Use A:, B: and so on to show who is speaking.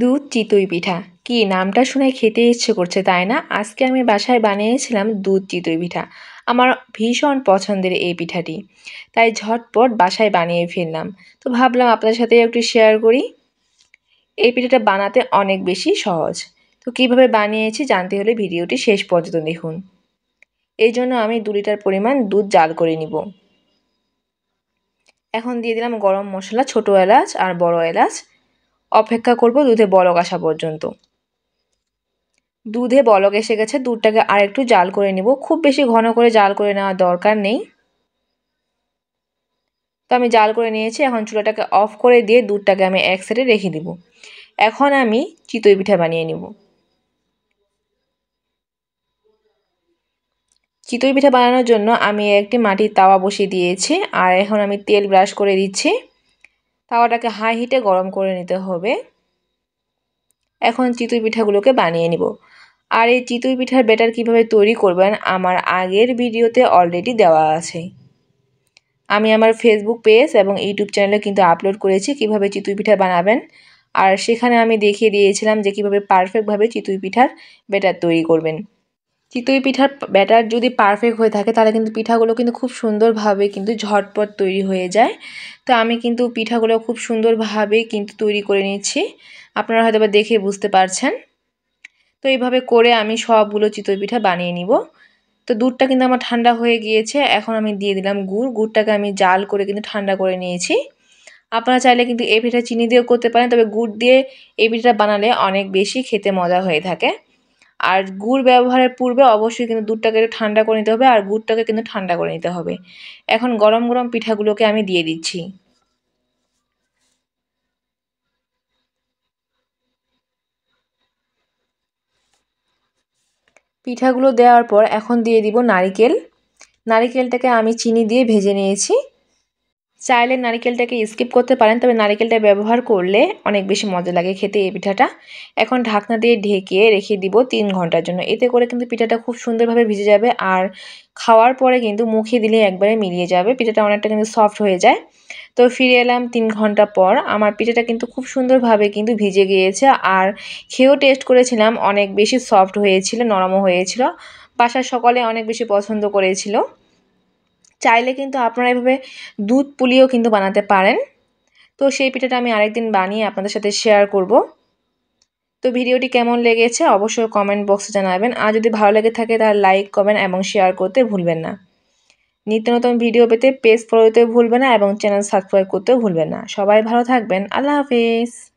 A: দুধ চিতই পিঠা কি নামটা শুনে খেতে ইচ্ছে করছে তাই না আজকে আমি বাসায় বানিয়েছিলাম দুধ চিতই পিঠা আমার ভীষণ পছন্দের এই পিঠাটি তাই ঝটপট বাসায় বানিয়ে ফেললাম তো ভাবলাম আপনার সাথে একটু শেয়ার করি এই পিঠাটা বানাতে অনেক বেশি সহজ তো কিভাবে বানিয়েছি জানতে হলে ভিডিওটি শেষ পর্যন্ত দেখুন এই জন্য আমি দু লিটার পরিমাণ দুধ জাল করে নিব এখন দিয়ে দিলাম গরম মশলা ছোটো এলাচ আর বড় এলাচ অপেক্ষা করব দুধে বলক আসা পর্যন্ত দুধে বলক এসে গেছে দুধটাকে আরেকটু জাল করে নিব খুব বেশি ঘন করে জাল করে নেওয়ার দরকার নেই তো আমি জাল করে নিয়েছি এখন চুলাটাকে অফ করে দিয়ে দুধটাকে আমি এক সাইডে রেখে দিব এখন আমি চিতই পিঠা বানিয়ে নিব চিতই পিঠা বানানোর জন্য আমি একটি মাটির তাওয়া বসিয়ে দিয়েছি আর এখন আমি তেল ব্রাশ করে দিচ্ছি তাওয়াটাকে হাই হিটে গরম করে নিতে হবে এখন চিতই পিঠাগুলোকে বানিয়ে নিব আর এই চিতই পিঠার ব্যাটার কিভাবে তৈরি করবেন আমার আগের ভিডিওতে অলরেডি দেওয়া আছে আমি আমার ফেসবুক পেজ এবং ইউটিউব চ্যানেলে কিন্তু আপলোড করেছি কিভাবে চিতই পিঠা বানাবেন আর সেখানে আমি দেখিয়ে দিয়েছিলাম যে কীভাবে পারফেক্টভাবে চিতই পিঠার ব্যাটার তৈরি করবেন চিতই পিঠার ব্যাটার যদি পারফেক্ট হয়ে থাকে তাহলে কিন্তু পিঠাগুলো কিন্তু খুব সুন্দরভাবে কিন্তু ঝটপট তৈরি হয়ে যায় তো আমি কিন্তু পিঠাগুলো খুব সুন্দরভাবে কিন্তু তৈরি করে নিচ্ছি আপনারা হয়তো বা দেখে বুঝতে পারছেন তো এইভাবে করে আমি সবগুলো চিতই পিঠা বানিয়ে নিব তো দুধটা কিন্তু আমার ঠান্ডা হয়ে গিয়েছে এখন আমি দিয়ে দিলাম গুড় গুড়টাকে আমি জাল করে কিন্তু ঠান্ডা করে নিয়েছি আপনারা চাইলে কিন্তু এই পিঠা চিনি দিয়েও করতে পারেন তবে গুড় দিয়ে এই পিঠাটা বানালে অনেক বেশি খেতে মজা হয়ে থাকে আর গুড় ব্যবহারের পূর্বে অবশ্যই কিন্তু দুধটাকে একটু ঠান্ডা করে নিতে হবে আর গুড়টাকে কিন্তু ঠান্ডা করে নিতে হবে এখন গরম গরম পিঠাগুলোকে আমি দিয়ে দিচ্ছি পিঠাগুলো দেওয়ার পর এখন দিয়ে দিব নারিকেল নারিকেলটাকে আমি চিনি দিয়ে ভেজে নিয়েছি চাইলে নারিকেলটাকে স্কিপ করতে পারেন তবে নারিকেলটা ব্যবহার করলে অনেক বেশি মজা লাগে খেতে এই পিঠাটা এখন ঢাকনা দিয়ে ঢেকে রেখে দিব তিন ঘন্টার জন্য এতে করে কিন্তু পিঠাটা খুব সুন্দরভাবে ভিজে যাবে আর খাওয়ার পরে কিন্তু মুখে দিলে একবারে মিলিয়ে যাবে পিঠাটা অনেকটা কিন্তু সফট হয়ে যায় তো ফিরে এলাম তিন ঘন্টা পর আমার পিঠাটা কিন্তু খুব সুন্দরভাবে কিন্তু ভিজে গিয়েছে আর খেয়েও টেস্ট করেছিলাম অনেক বেশি সফট হয়েছিল নরমও হয়েছিল বাসার সকলে অনেক বেশি পছন্দ করেছিল চাইলে কিন্তু আপনারা এভাবে দুধ পুলিও কিন্তু বানাতে পারেন তো সেই পিঠাটা আমি আরেকদিন বানিয়ে আপনাদের সাথে শেয়ার করব তো ভিডিওটি কেমন লেগেছে অবশ্যই কমেন্ট বক্সে জানাবেন আর যদি ভালো লেগে থাকে তাহলে লাইক কমেন্ট এবং শেয়ার করতে ভুলবেন না নিত্য নতুন ভিডিও পেতে পেজ ফলো করতে ভুলবেন না এবং চ্যানেল সাবস্ক্রাইব করতেও ভুলবেন না সবাই ভালো থাকবেন আল্লাহ হাফিজ